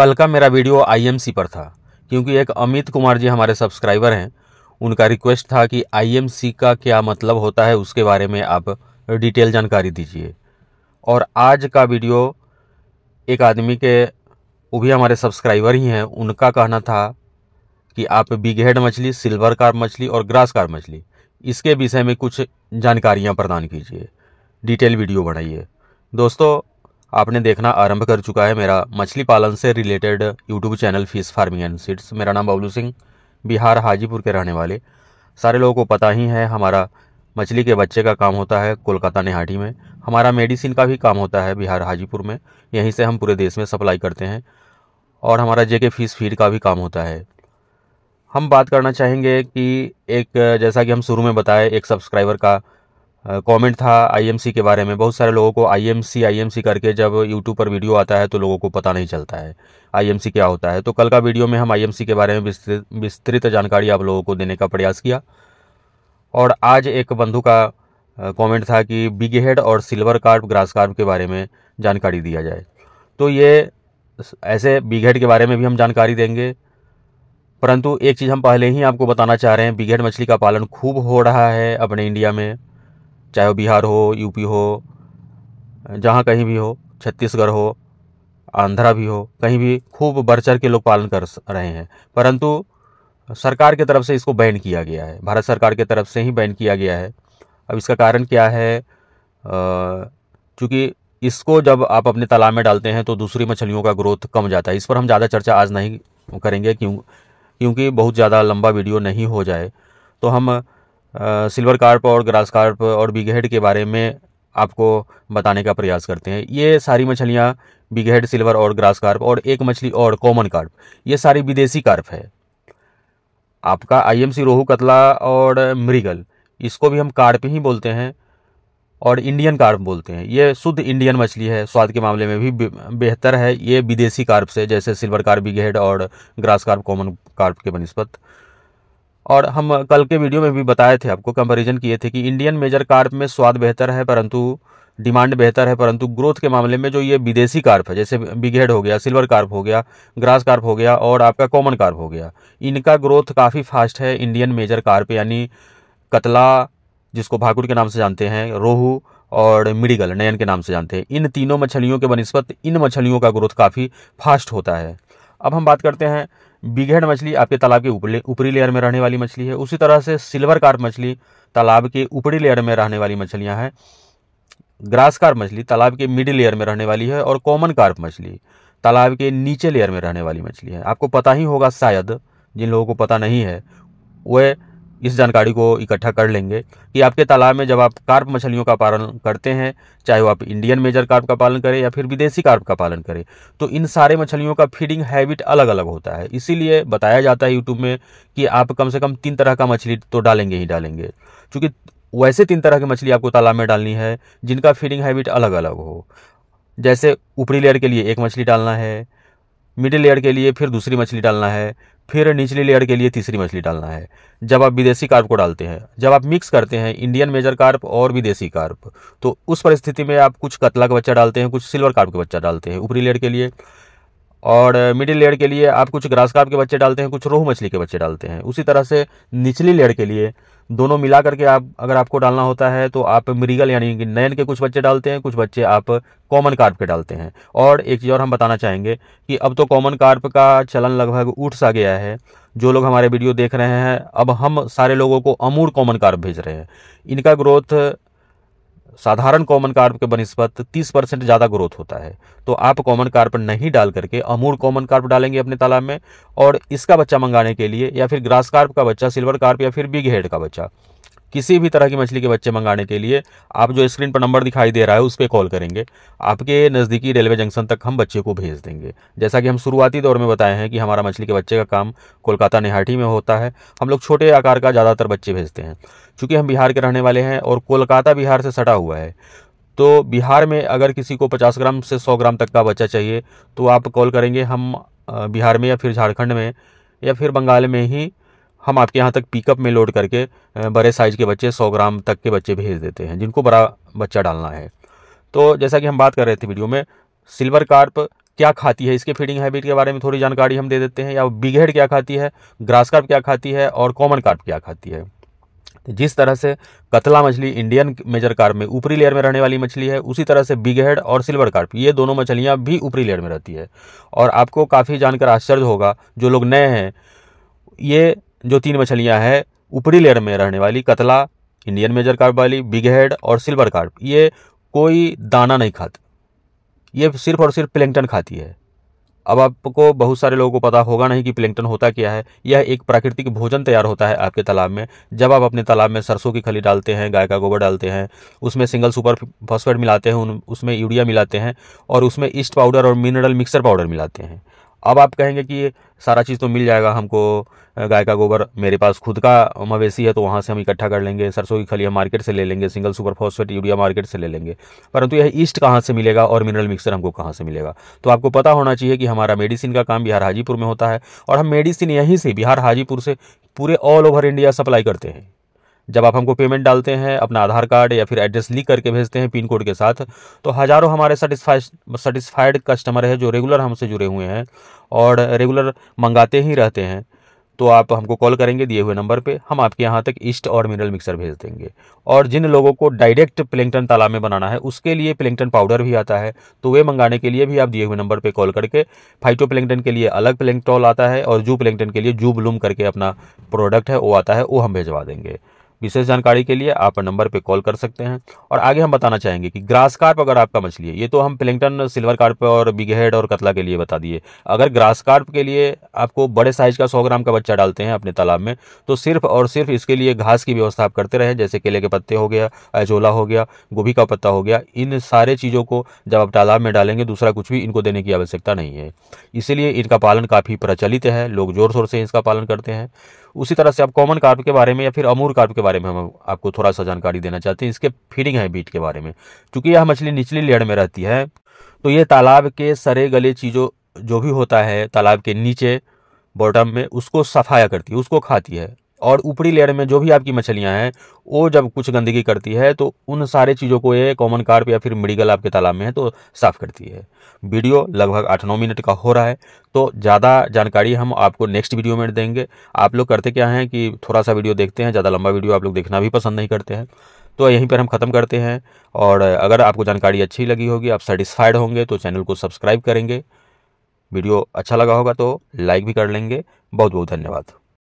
कल का मेरा वीडियो आईएमसी पर था क्योंकि एक अमित कुमार जी हमारे सब्सक्राइबर हैं उनका रिक्वेस्ट था कि आईएमसी का क्या मतलब होता है उसके बारे में आप डिटेल जानकारी दीजिए और आज का वीडियो एक आदमी के वो भी हमारे सब्सक्राइबर ही हैं उनका कहना था कि आप बिग हेड मछली सिल्वर कार मछली और ग्रास कार मछली इसके विषय में कुछ जानकारियाँ प्रदान कीजिए डिटेल वीडियो बनाइए दोस्तों आपने देखना आरंभ कर चुका है मेरा मछली पालन से related YouTube channel fish farming and seeds मेरा नाम बबलू सिंह बिहार हाजीपुर के रहने वाले सारे लोगों को पता ही है हमारा मछली के बच्चे का काम होता है कोलकाता नेहाटी में हमारा मेडिसिन का भी काम होता है बिहार हाजीपुर में यहीं से हम पूरे देश में सप्लाई करते हैं और हमारा जेके फीस फीड का भी काम होता है हम बात करना चाहेंगे कि एक जैसा कि हम शुरू में बताए एक सब्सक्राइबर का कमेंट था आईएमसी के बारे में बहुत सारे लोगों को आईएमसी आईएमसी करके जब यूट्यूब पर वीडियो आता है तो लोगों को पता नहीं चलता है आईएमसी क्या होता है तो कल का वीडियो में हम आईएमसी के बारे में विस्तृत विस्तृत जानकारी आप लोगों को देने का प्रयास किया और आज एक बंधु का कमेंट था कि बिग हेड और सिल्वर कार्प ग्रास कार्प के बारे में जानकारी दिया जाए तो ये ऐसे बिग हेड के बारे में भी हम जानकारी देंगे परंतु एक चीज़ हम पहले ही आपको बताना चाह रहे हैं बिग हेड मछली का पालन खूब हो रहा है अपने इंडिया में चाहे वो बिहार हो यूपी हो जहाँ कहीं भी हो छत्तीसगढ़ हो आंध्रा भी हो कहीं भी खूब बढ़ चढ़ के लोग पालन कर रहे हैं परंतु सरकार की तरफ से इसको बैन किया गया है भारत सरकार के तरफ से ही बैन किया गया है अब इसका कारण क्या है क्योंकि इसको जब आप अपने तालाब में डालते हैं तो दूसरी मछलियों का ग्रोथ कम जाता है इस पर हम ज़्यादा चर्चा आज नहीं करेंगे क्यों क्योंकि बहुत ज़्यादा लंबा वीडियो नहीं हो जाए तो हम सिल्वर कार्प और ग्रास कार्प और बिगहेड के बारे में आपको बताने का प्रयास करते हैं ये सारी मछलियाँ बिगहेड सिल्वर और ग्रास कार्प और एक मछली और कॉमन कार्प ये सारी विदेशी कार्प है आपका आईएमसी रोहू कतला और मृगल इसको भी हम कार्प ही बोलते हैं और इंडियन कार्प बोलते हैं ये शुद्ध इंडियन मछली है स्वाद के मामले में भी बेहतर है ये विदेशी कार्प से जैसे सिल्वर कार्प बिगहेड और ग्रास कार्प कॉमन कार्प के बनस्पत और हम कल के वीडियो में भी बताए थे आपको कंपैरिजन किए थे कि इंडियन मेजर कार्प में स्वाद बेहतर है परंतु डिमांड बेहतर है परंतु ग्रोथ के मामले में जो ये विदेशी कार्प है जैसे बिगेड हो गया सिल्वर कार्प हो गया ग्रास कार्प हो गया और आपका कॉमन कार्प हो गया इनका ग्रोथ काफ़ी फास्ट है इंडियन मेजर कार्प यानी कतला जिसको भाकुर के नाम से जानते हैं रोहू और मिडिगल नयन के नाम से जानते हैं इन तीनों मछलियों के बनस्पत इन मछलियों का ग्रोथ काफ़ी फास्ट होता है अब हम बात करते हैं बिगहेड मछली आपके तालाब के ऊपरी ऊपरी लेयर में रहने वाली मछली है उसी तरह से सिल्वर कार्प मछली तालाब के ऊपरी लेयर में रहने वाली मछलियाँ हैं ग्रास कार्प मछली तालाब के मिडिल लेयर में रहने वाली है और कॉमन कार्प मछली तालाब के नीचे लेयर में रहने वाली मछली है आपको पता ही होगा शायद जिन लोगों को पता नहीं है वह इस जानकारी को इकट्ठा कर लेंगे कि आपके तालाब में जब आप कार्प मछलियों का पालन करते हैं चाहे वो आप इंडियन मेजर कार्प का पालन करें या फिर विदेशी कार्प का पालन करें तो इन सारे मछलियों का फीडिंग हैबिट अलग अलग होता है इसीलिए बताया जाता है यूट्यूब में कि आप कम से कम तीन तरह का मछली तो डालेंगे ही डालेंगे चूँकि वैसे तीन तरह की मछली आपको तालाब में डालनी है जिनका फीडिंग हैबिट अलग अलग हो जैसे ऊपरी लेयर के लिए एक मछली डालना है मिडिल लेयर के लिए फिर दूसरी मछली डालना है फिर निचली लेयर के लिए तीसरी मछली डालना है जब आप विदेशी कार्प को डालते हैं जब आप मिक्स करते हैं इंडियन मेजर कार्प और विदेशी कार्प तो उस परिस्थिति में आप कुछ कतला का बच्चा डालते हैं कुछ सिल्वर कार्प का बच्चा डालते हैं ऊपरी लेयर के लिए और मिडिल लेयर के लिए आप कुछ ग्रास कार्प के बच्चे डालते हैं कुछ रोहू मछली के बच्चे डालते हैं उसी तरह से निचली लेयर के लिए दोनों मिला करके आप अगर आपको डालना होता है तो आप मिरीगल यानी कि नयन के कुछ बच्चे डालते हैं कुछ बच्चे आप कॉमन कार्प के डालते हैं और एक चीज़ और हम बताना चाहेंगे कि अब तो कॉमन कार्प का चलन लगभग उठ सा गया है जो लोग हमारे वीडियो देख रहे हैं अब हम सारे लोगों को अमूर कॉमन कार्प भेज रहे हैं इनका ग्रोथ साधारण कॉमन कार्प के बनस्पत 30 परसेंट ज़्यादा ग्रोथ होता है तो आप कॉमन कार्प नहीं डाल करके अमूर कॉमन कार्प डालेंगे अपने तालाब में और इसका बच्चा मंगाने के लिए या फिर ग्रास कार्प का बच्चा सिल्वर कार्प या फिर बिग हेड का बच्चा किसी भी तरह की मछली के बच्चे मंगाने के लिए आप जो स्क्रीन पर नंबर दिखाई दे रहा है उस पर कॉल करेंगे आपके नज़दीकी रेलवे जंक्शन तक हम बच्चे को भेज देंगे जैसा कि हम शुरुआती दौर में बताए हैं कि हमारा मछली के बच्चे का काम कोलकाता निहाटी में होता है हम लोग छोटे आकार का ज़्यादातर बच्चे भेजते हैं चूँकि हम बिहार के रहने वाले हैं और कोलकाता बिहार से सटा हुआ है तो बिहार में अगर किसी को पचास ग्राम से सौ ग्राम तक का बच्चा चाहिए तो आप कॉल करेंगे हम बिहार में या फिर झारखंड में या फिर बंगाल में ही हम आपके यहाँ तक पिकअप में लोड करके बड़े साइज़ के बच्चे 100 ग्राम तक के बच्चे भेज देते हैं जिनको बड़ा बच्चा डालना है तो जैसा कि हम बात कर रहे थे वीडियो में सिल्वर कार्प क्या खाती है इसके फीडिंग हैबिट के बारे में थोड़ी जानकारी हम दे देते हैं या बिगहेड क्या खाती है ग्रास कार्प क्या खाती है और कॉमन कार्प क्या खाती है तो जिस तरह से कतला मछली इंडियन मेजर कार्प में ऊपरी लेयर में रहने वाली मछली है उसी तरह से बिग हेड और सिल्वर कार्प ये दोनों मछलियाँ भी ऊपरी लेयर में रहती है और आपको काफ़ी जानकर आश्चर्य होगा जो लोग नए हैं ये जो तीन मछलियाँ हैं ऊपरी लेयर में रहने वाली कतला इंडियन मेजर कार्प वाली बिग हेड और सिल्वर कार्प ये कोई दाना नहीं खाते ये सिर्फ और सिर्फ प्लेंगटन खाती है अब आपको बहुत सारे लोगों को पता होगा नहीं कि प्लेंगटन होता क्या है यह एक प्राकृतिक भोजन तैयार होता है आपके तालाब में जब आप अपने तालाब में सरसों की खली डालते हैं गाय का गोबर डालते हैं उसमें सिंगल सुपर फॉस्फेट मिलाते हैं उसमें यूरिया मिलाते हैं और उसमें ईस्ट पाउडर और मिनरल मिक्सर पाउडर मिलाते हैं अब आप कहेंगे कि ये सारा चीज़ तो मिल जाएगा हमको गाय का गोबर मेरे पास खुद का मवेशी है तो वहाँ से हम इकट्ठा कर लेंगे सरसों की खली हम मार्केट से ले लेंगे single super phosphate urea market से ले लेंगे परंतु यह ईस्ट कहाँ से मिलेगा और मिनरल मिक्सर हमको कहाँ से मिलेगा तो आपको पता होना चाहिए कि हमारा मेडिसिन का काम बिहार हाजीपुर में होता है और हम मेडिसिन यहीं से बिहार हाजीपुर से पूरे ऑल ओवर इंडिया सप्लाई करते हैं जब आप हमको पेमेंट डालते हैं अपना आधार कार्ड या फिर एड्रेस लिख करके भेजते हैं पिन कोड के साथ तो हज़ारों हमारे सेटिस्फाइड सेटिस्फाइड कस्टमर है जो रेगुलर हमसे जुड़े हुए हैं और रेगुलर मंगाते ही रहते हैं तो आप हमको कॉल करेंगे दिए हुए नंबर पे हम आपके यहाँ तक ईस्ट और मिनरल मिक्सर भेज देंगे और जिन लोगों को डायरेक्ट प्लेंगटन तालाब में बनाना है उसके लिए प्लेंगटन पाउडर भी आता है तो वे मंगाने के लिए भी आप दिए हुए नंबर पे कॉल करके फाइटो प्लेंगटन के लिए अलग प्लेंगटॉल आता है और जू प्लेंगटन के लिए जू ब्लूम करके अपना प्रोडक्ट है वो आता है वो हम भिजवा देंगे विशेष जानकारी के लिए आप नंबर पे कॉल कर सकते हैं और आगे हम बताना चाहेंगे कि ग्रास कार्प अगर आपका मछली है ये तो हम प्लिंगटन सिल्वर कार्प और बिग हेड और कतला के लिए बता दिए अगर ग्रास कार्प के लिए आपको बड़े साइज का सौ ग्राम का बच्चा डालते हैं अपने तालाब में तो सिर्फ और सिर्फ इसके लिए घास की व्यवस्था आप करते रहें जैसे केले के पत्ते हो गया अजोला हो गया गोभी का पत्ता हो गया इन सारे चीज़ों को जब आप तालाब में डालेंगे दूसरा कुछ भी इनको देने की आवश्यकता नहीं है इसीलिए इनका पालन काफ़ी प्रचलित है लोग ज़ोर शोर से इसका पालन करते हैं उसी तरह से आप कॉमन कार्प के बारे में या फिर अमूर कार्प के बारे में हम आपको थोड़ा सा जानकारी देना चाहते हैं इसके फीडिंग है बीट के बारे में चूंकि यह मछली निचली लेयर में रहती है तो ये तालाब के सरे गले चीज़ों जो भी होता है तालाब के नीचे बॉटम में उसको सफाया करती है उसको खाती है और ऊपरी लेयर में जो भी आपकी मछलियाँ हैं वो जब कुछ गंदगी करती है तो उन सारे चीज़ों को ये कॉमन कार्प या फिर मिडिगल आपके तालाब में है तो साफ़ करती है वीडियो लगभग आठ नौ मिनट का हो रहा है तो ज़्यादा जानकारी हम आपको नेक्स्ट वीडियो में देंगे आप लोग करते क्या हैं कि थोड़ा सा वीडियो देखते हैं ज़्यादा लंबा वीडियो आप लोग देखना भी पसंद नहीं करते हैं तो यहीं पर हम ख़त्म करते हैं और अगर आपको जानकारी अच्छी लगी होगी आप सेटिस्फाइड होंगे तो चैनल को सब्सक्राइब करेंगे वीडियो अच्छा लगा होगा तो लाइक भी कर लेंगे बहुत बहुत धन्यवाद